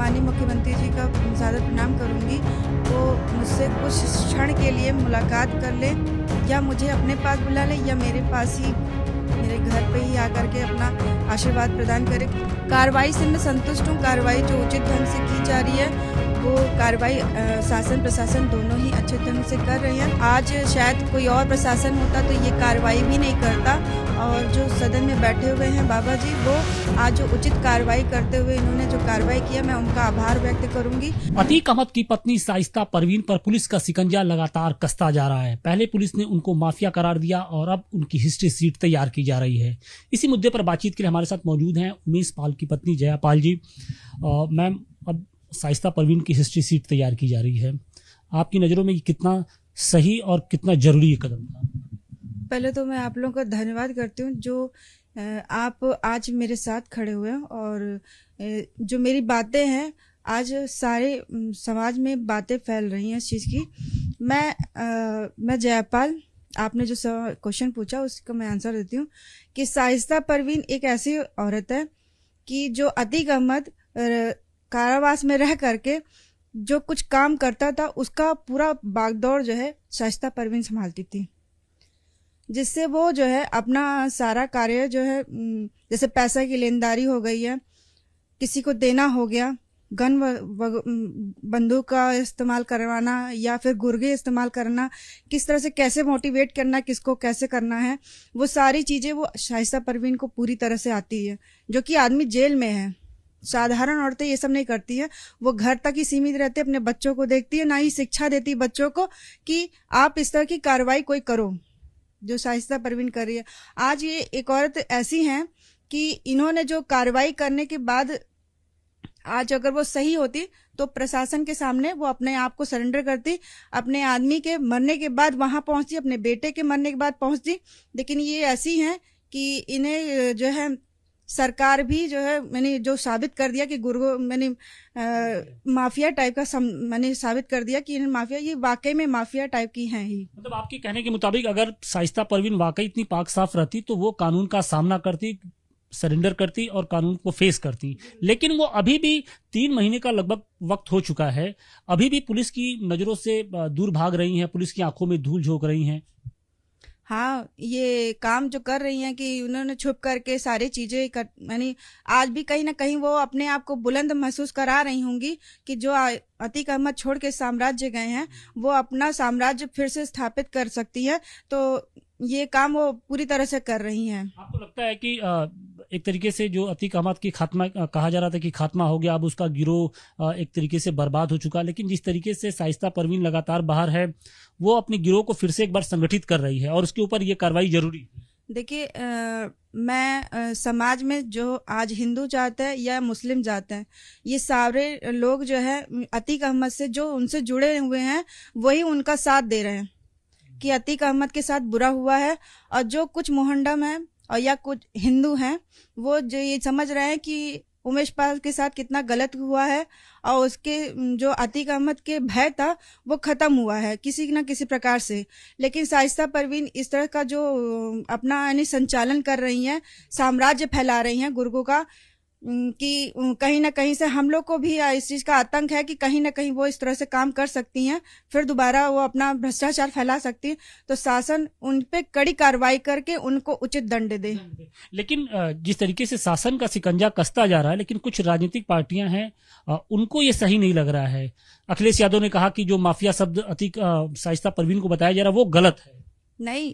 माननीय मुख्यमंत्री जी का ज़्यादा प्रणाम करूँगी वो मुझसे कुछ क्षण के लिए मुलाकात कर ले या मुझे अपने पास बुला ले या मेरे पास ही मेरे घर पे ही आकर के अपना आशीर्वाद प्रदान करें कार्रवाई से मैं संतुष्ट हूँ कार्रवाई जो उचित ढंग से की जा रही है वो कार्रवाई शासन प्रशासन दोनों ही अच्छे ढंग से कर रहे हैं आज शायद कोई और प्रशासन होता तो ये कार्रवाई भी नहीं करता और जो सदन में बैठे हुए हैं बाबा जी वो आज जो उचित कार्रवाई करते हुए इन्होंने जो कार्रवाई किया मैं उनका आभार व्यक्त करूंगी पति कमत की पत्नी साइस्ता परवीन पर पुलिस का सिकंजा लगातार कसता जा रहा है पहले पुलिस ने उनको माफिया करार दिया और अब उनकी हिस्ट्री सीट तैयार की जा रही है इसी मुद्दे पर बातचीत के लिए हमारे साथ मौजूद हैं उमेश पाल की पत्नी जया पाल जी मैम अब साइस्ता परवीन की हिस्ट्री सीट तैयार की जा रही है आपकी नज़रों में ये कितना सही और कितना ज़रूरी कदम था पहले तो मैं आप लोगों का धन्यवाद करती हूँ जो आप आज मेरे साथ खड़े हुए हैं और जो मेरी बातें हैं आज सारे समाज में बातें फैल रही हैं इस चीज़ की मैं आ, मैं जयपाल आपने जो क्वेश्चन पूछा उसका मैं आंसर देती हूँ कि साइस्ता परवीन एक ऐसी औरत है कि जो अतीक अहमद कारावास में रह करके जो कुछ काम करता था उसका पूरा बागदौड़ जो है साइस्ता परवीन संभालती थी जिससे वो जो है अपना सारा कार्य जो है जैसे पैसा की लेनदारी हो गई है किसी को देना हो गया गन बंदूक का इस्तेमाल करवाना या फिर गुर्गे इस्तेमाल करना किस तरह से कैसे मोटिवेट करना किसको कैसे करना है वो सारी चीज़ें वो शाइस्ता परवीन को पूरी तरह से आती है जो कि आदमी जेल में है साधारण औरतें ये सब नहीं करती है वो घर तक ही सीमित रहती है अपने बच्चों को देखती है ना ही शिक्षा देती बच्चों को कि आप इस तरह की कार्रवाई कोई करो जो शाइस्ता परवीन कर रही है आज ये एक औरत ऐसी हैं कि इन्होंने जो कार्रवाई करने के बाद आज अगर वो सही होती तो प्रशासन के सामने वो अपने आप को सरेंडर करती अपने आदमी के मरने के बाद वहां पहुंचती अपने बेटे के मरने के बाद पहुंचती लेकिन ये ऐसी हैं कि इन्हें जो है सरकार भी जो है मैंने जो साबित कर दिया कि गुरु मैंने माफिया टाइप का मैंने साबित कर दिया कि माफिया ये वाकई में माफिया टाइप की हैं ही मतलब आपके कहने के मुताबिक अगर साइस्ता परवीन वाकई इतनी पाक साफ रहती तो वो कानून का सामना करती सरेंडर करती और कानून को फेस करती लेकिन वो अभी भी तीन महीने का लगभग वक्त हो चुका है अभी भी पुलिस की नज़रों से दूर भाग रही हैं पुलिस की आंखों में धूल झोंक रही हैं हाँ ये काम जो कर रही हैं कि उन्होंने छुप करके सारी चीजें कर यानी आज भी कहीं ना कहीं वो अपने आप को बुलंद महसूस करा रही होंगी कि जो अतीक अहमद छोड़ के साम्राज्य गए हैं वो अपना साम्राज्य फिर से स्थापित कर सकती है तो ये काम वो पूरी तरह से कर रही हैं आपको लगता है कि एक तरीके से जो अतीक अहमद की खात्मा कहा जा रहा था कि खात्मा हो गया अब उसका गिरोह एक तरीके से बर्बाद हो चुका लेकिन जिस तरीके से साइस्ता परवीन लगातार बाहर है वो अपने गिरोह को फिर से एक बार संगठित कर रही है और उसके ऊपर ये कार्रवाई जरूरी है देखिए मैं आ, समाज में जो आज हिंदू जाते है या मुस्लिम जाते हैं ये सारे लोग जो है अतीक अहमद से जो उनसे जुड़े हुए हैं वही उनका साथ दे रहे हैं कि अतीक अहमद के साथ बुरा हुआ है और जो कुछ मोहंडम है और या कुछ हिंदू हैं वो जो ये समझ रहे हैं कि उमेश पाल के साथ कितना गलत हुआ है और उसके जो आतिक अहमद के भय था वो ख़त्म हुआ है किसी न किसी प्रकार से लेकिन साइस्ता परवीन इस तरह का जो अपना यानी संचालन कर रही हैं साम्राज्य फैला रही हैं गुर्गों का कि कहीं ना कहीं से हम लोग को भी इस चीज़ का आतंक है कि कहीं ना कहीं वो इस तरह से काम कर सकती हैं फिर दोबारा वो अपना भ्रष्टाचार फैला सकती हैं तो शासन उन पे कड़ी कार्रवाई करके उनको उचित दंड दे लेकिन जिस तरीके से शासन का सिकंजा कसता जा रहा है लेकिन कुछ राजनीतिक पार्टियां हैं उनको ये सही नहीं लग रहा है अखिलेश यादव ने कहा कि जो माफिया शब्द अति शाइस्ता परवीन को बताया जा रहा है वो गलत है नहीं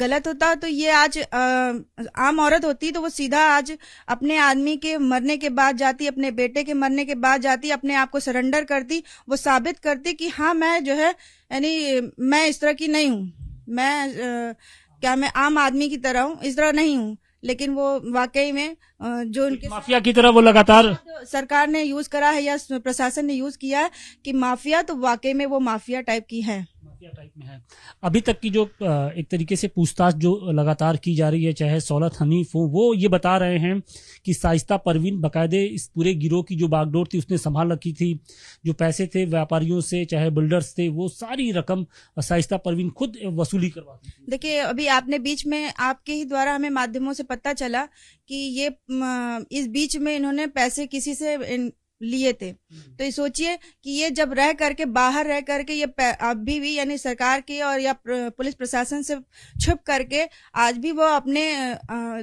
गलत होता तो ये आज आ, आम औरत होती तो वो सीधा आज अपने आदमी के मरने के बाद जाती अपने बेटे के मरने के बाद जाती अपने आप को सरेंडर करती वो साबित करती कि हाँ मैं जो है यानी मैं इस तरह की नहीं हूँ मैं आ, क्या मैं आम आदमी की तरह हूँ इस तरह नहीं हूँ लेकिन वो वाकई में जो तो उनके माफिया की तरह वो लगातार सरकार ने यूज करा है या प्रशासन ने यूज किया है कि माफिया तो वाकई में वो माफिया टाइप की है माफिया टाइप में है अभी तक की जो एक तरीके से पूछताछ जो लगातार की जा रही है चाहे सौलत हनीफ हो वो ये बता रहे हैं कि साइस्ता परवीन बकायदे इस पूरे गिरोह की जो बागडोर थी उसने संभाल रखी थी जो पैसे थे व्यापारियों से चाहे बिल्डर्स थे वो सारी रकम साइस्ता परवीन खुद वसूली करवा देखिये अभी आपने बीच में आपके ही द्वारा हमें माध्यमों से पता चला कि ये इस बीच में इन्होंने पैसे किसी से लिए थे हम्म। तो ये सोचिए कि ये जब रह करके बाहर रह करके ये अभी भी यानी सरकार की और या पुलिस प्रशासन से छुप करके आज भी वो अपने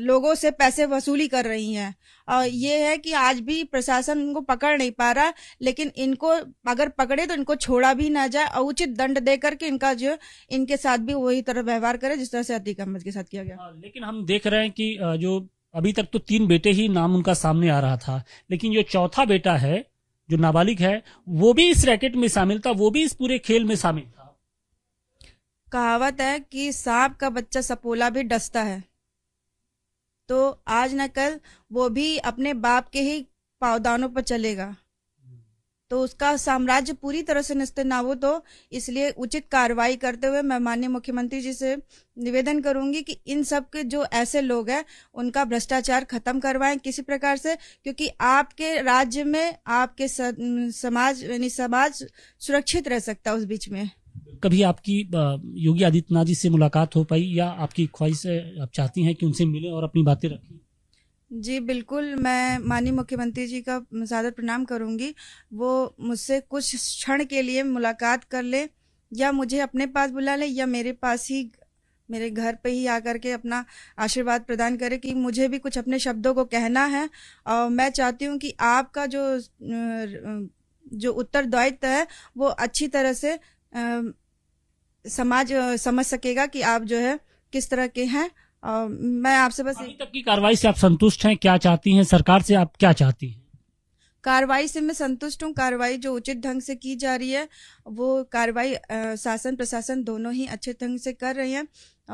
लोगों से पैसे वसूली कर रही हैं और ये है कि आज भी प्रशासन इनको पकड़ नहीं पा रहा लेकिन इनको अगर पकड़े तो इनको छोड़ा भी ना जाए और उचित दंड दे करके इनका जो इनके साथ भी वही तरह व्यवहार करे जिस तरह से अतिक अहमद के साथ किया गया हाँ, लेकिन हम देख रहे हैं कि जो अभी तक तो तीन बेटे ही नाम उनका सामने आ रहा था लेकिन जो चौथा बेटा है जो नाबालिग है वो भी इस रैकेट में शामिल था वो भी इस पूरे खेल में शामिल था कहावत है कि सांप का बच्चा सपोला भी डसता है तो आज न कल वो भी अपने बाप के ही पावदानों पर चलेगा तो उसका साम्राज्य पूरी तरह से नष्ट ना हो तो इसलिए उचित कार्रवाई करते हुए मैं माननीय मुख्यमंत्री जी से निवेदन करूंगी कि इन सब के जो ऐसे लोग हैं उनका भ्रष्टाचार खत्म करवाएं किसी प्रकार से क्योंकि आपके राज्य में आपके समाज यानी समाज सुरक्षित रह सकता उस बीच में कभी आपकी योगी आदित्यनाथ जी से मुलाकात हो पाई या आपकी ख्वाहिश आप चाहती हैं कि उनसे मिले और अपनी बातें रखें जी बिल्कुल मैं माननीय मुख्यमंत्री जी का ज़्यादा प्रणाम करूंगी वो मुझसे कुछ क्षण के लिए मुलाकात कर ले या मुझे अपने पास बुला ले या मेरे पास ही मेरे घर पे ही आकर के अपना आशीर्वाद प्रदान करे कि मुझे भी कुछ अपने शब्दों को कहना है और मैं चाहती हूँ कि आपका जो जो उत्तरदायित्व है वो अच्छी तरह से आ, समाज समझ सकेगा कि आप जो है किस तरह के हैं आ, मैं आपसे बस अभी तक की कार्रवाई से आप संतुष्ट हैं क्या चाहती हैं सरकार से आप क्या चाहती हैं कार्रवाई से मैं संतुष्ट हूँ कार्रवाई जो उचित ढंग से की जा रही है वो कार्रवाई शासन प्रशासन दोनों ही अच्छे ढंग से कर रहे हैं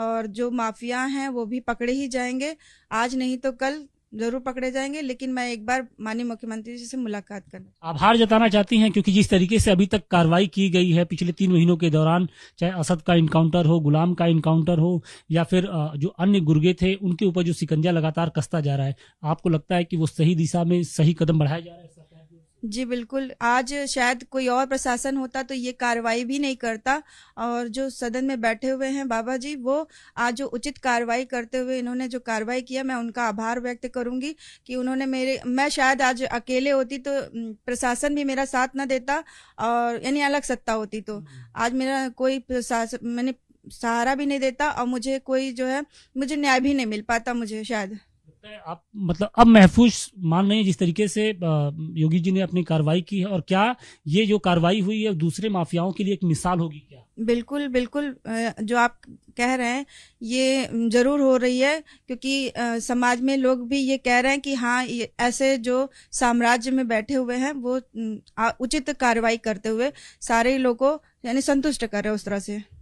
और जो माफिया हैं वो भी पकड़े ही जाएंगे आज नहीं तो कल जरूर पकड़े जाएंगे लेकिन मैं एक बार माननीय मुख्यमंत्री जी से मुलाकात करना आभार जताना चाहती हैं क्योंकि जिस तरीके से अभी तक कार्रवाई की गई है पिछले तीन महीनों के दौरान चाहे असद का इनकाउंटर हो गुलाम का इनकाउंटर हो या फिर जो अन्य गुर्गे थे उनके ऊपर जो सिकंजा लगातार कसता जा रहा है आपको लगता है कि वो सही दिशा में सही कदम बढ़ाया जा रहा है जी बिल्कुल आज शायद कोई और प्रशासन होता तो ये कार्रवाई भी नहीं करता और जो सदन में बैठे हुए हैं बाबा जी वो आज जो उचित कार्रवाई करते हुए इन्होंने जो कार्रवाई किया मैं उनका आभार व्यक्त करूंगी कि उन्होंने मेरे मैं शायद आज अकेले होती तो प्रशासन भी मेरा साथ ना देता और यानी अलग सत्ता होती तो आज मेरा कोई प्रशासन मैंने सहारा भी नहीं देता और मुझे कोई जो है मुझे न्याय भी नहीं मिल पाता मुझे शायद लगता है आप मतलब अब महफूज मान रहे हैं जिस तरीके से योगी जी ने अपनी कार्रवाई की है और क्या ये जो कार्रवाई हुई है दूसरे माफियाओं के लिए एक मिसाल होगी क्या बिल्कुल बिल्कुल जो आप कह रहे हैं ये जरूर हो रही है क्योंकि समाज में लोग भी ये कह रहे हैं कि हाँ ऐसे जो साम्राज्य में बैठे हुए हैं वो उचित कार्रवाई करते हुए सारे लोगों यानी संतुष्ट कर रहे हैं उस तरह से